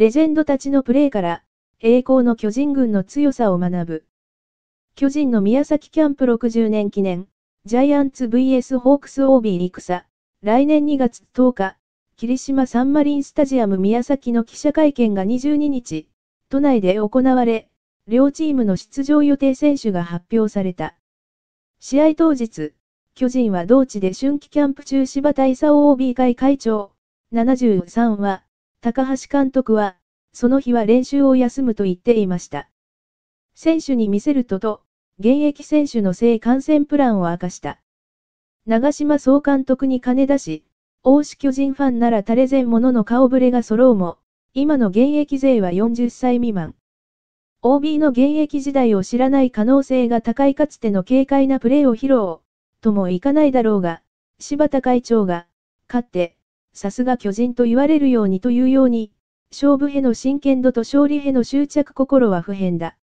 レジェンドたちのプレーから、栄光の巨人軍の強さを学ぶ。巨人の宮崎キャンプ60年記念、ジャイアンツ VS ホークス OB 戦、来年2月10日、霧島サンマリンスタジアム宮崎の記者会見が22日、都内で行われ、両チームの出場予定選手が発表された。試合当日、巨人は同地で春季キャンプ中柴田勲 OB 会会長、73は、高橋監督は、その日は練習を休むと言っていました。選手に見せるとと、現役選手の性感染プランを明かした。長島総監督に金出し、大志巨人ファンなら垂れ全者の顔ぶれが揃うも、今の現役勢は40歳未満。OB の現役時代を知らない可能性が高いかつての軽快なプレーを披露、ともいかないだろうが、柴田会長が、勝って、さすが巨人と言われるようにというように、勝負への真剣度と勝利への執着心は不変だ。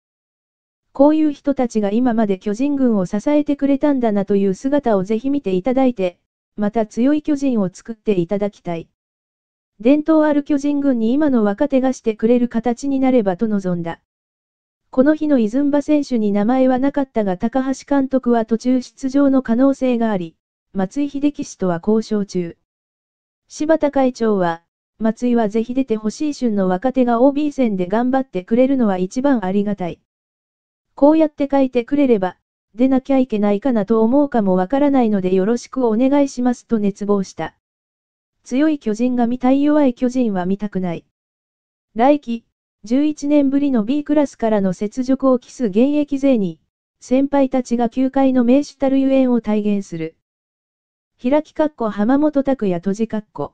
こういう人たちが今まで巨人軍を支えてくれたんだなという姿をぜひ見ていただいて、また強い巨人を作っていただきたい。伝統ある巨人軍に今の若手がしてくれる形になればと望んだ。この日のイズンバ選手に名前はなかったが高橋監督は途中出場の可能性があり、松井秀喜氏とは交渉中。柴田会長は、松井はぜひ出てほしい旬の若手が OB 戦で頑張ってくれるのは一番ありがたい。こうやって書いてくれれば、出なきゃいけないかなと思うかもわからないのでよろしくお願いしますと熱望した。強い巨人が見たい弱い巨人は見たくない。来季、11年ぶりの B クラスからの雪辱を期す現役勢に、先輩たちが球界の名手たるゆえんを体現する。開き括弧浜本拓也閉じ括弧